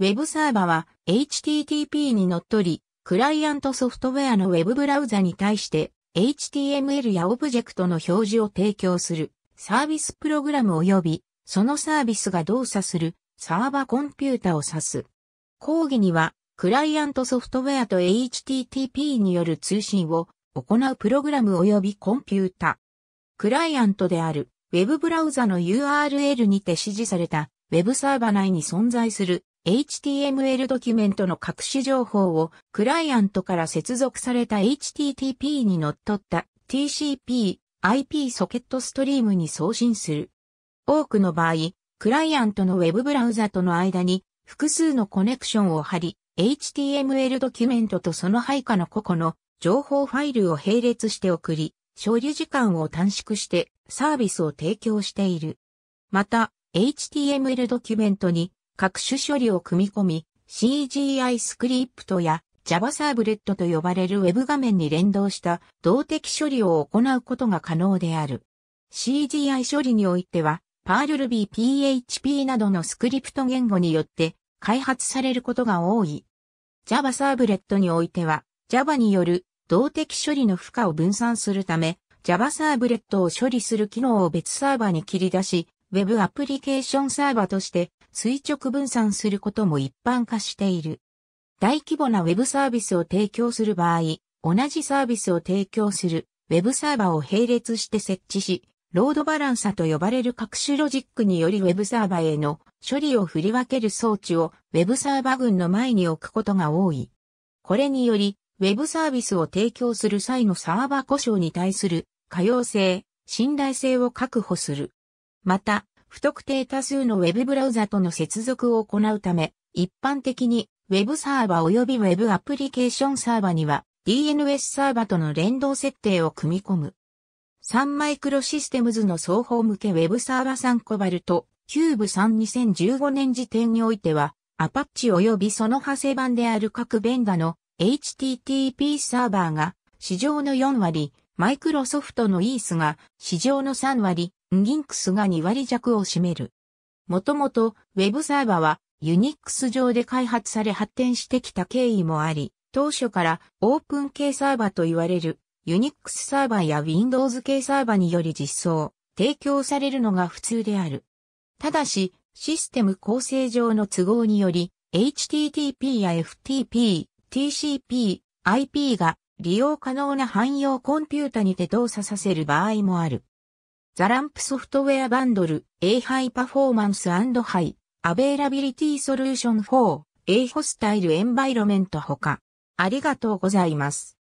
ウェブサーバは HTTP にのっとり、クライアントソフトウェアのウェブブラウザに対して HTML やオブジェクトの表示を提供するサービスプログラム及びそのサービスが動作するサーバコンピュータを指す。講義にはクライアントソフトウェアと HTTP による通信を行うプログラム及びコンピュータ。クライアントであるウェブブラウザの URL にて指示されたウェブサーバ内に存在する HTML ドキュメントの隠し情報をクライアントから接続された HTTP にのっとった TCP、IP ソケットストリームに送信する。多くの場合、クライアントのウェブブラウザとの間に複数のコネクションを貼り、HTML ドキュメントとその配下の個々の情報ファイルを並列して送り、処理時間を短縮してサービスを提供している。また、HTML ドキュメントに各種処理を組み込み、CGI スクリプトや Java サーブレットと呼ばれるウェブ画面に連動した動的処理を行うことが可能である。CGI 処理においては、Perl Ruby PHP などのスクリプト言語によって開発されることが多い。Java サーブレットにおいては、Java による動的処理の負荷を分散するため、Java サーブレットを処理する機能を別サーバーに切り出し、Web アプリケーションサーバーとして垂直分散することも一般化している。大規模なウェブサービスを提供する場合、同じサービスを提供するウェブサーバーを並列して設置し、ロードバランサと呼ばれる各種ロジックによりウェブサーバーへの処理を振り分ける装置をウェブサーバー群の前に置くことが多い。これにより、ウェブサービスを提供する際のサーバー故障に対する可用性、信頼性を確保する。また、不特定多数の Web ブラウザとの接続を行うため、一般的に Web サーバ及び Web アプリケーションサーバには DNS サーバとの連動設定を組み込む。サンマイクロシステムズの双方向け Web サーバ3コバルト、キューブ3 2015年時点においては、アパッチ及びその派生版である各ベンダの HTTP サーバーが市場の4割、マイクロソフトの EAS が市場の3割、ギンクスが2割弱を占める。もともと Web サーバはユニックス上で開発され発展してきた経緯もあり、当初からオープン系サーバと言われるユニックスサーバーや Windows 系サーバにより実装、提供されるのが普通である。ただし、システム構成上の都合により、HTTP や FTP、TCP、IP が利用可能な汎用コンピュータにて動作させる場合もある。ザランプソフトウェアバンドル、A ハイパフォーマンスハイ、アベイラビリティソリューション4、A ホスタイルエンバイロメントほか。ありがとうございます。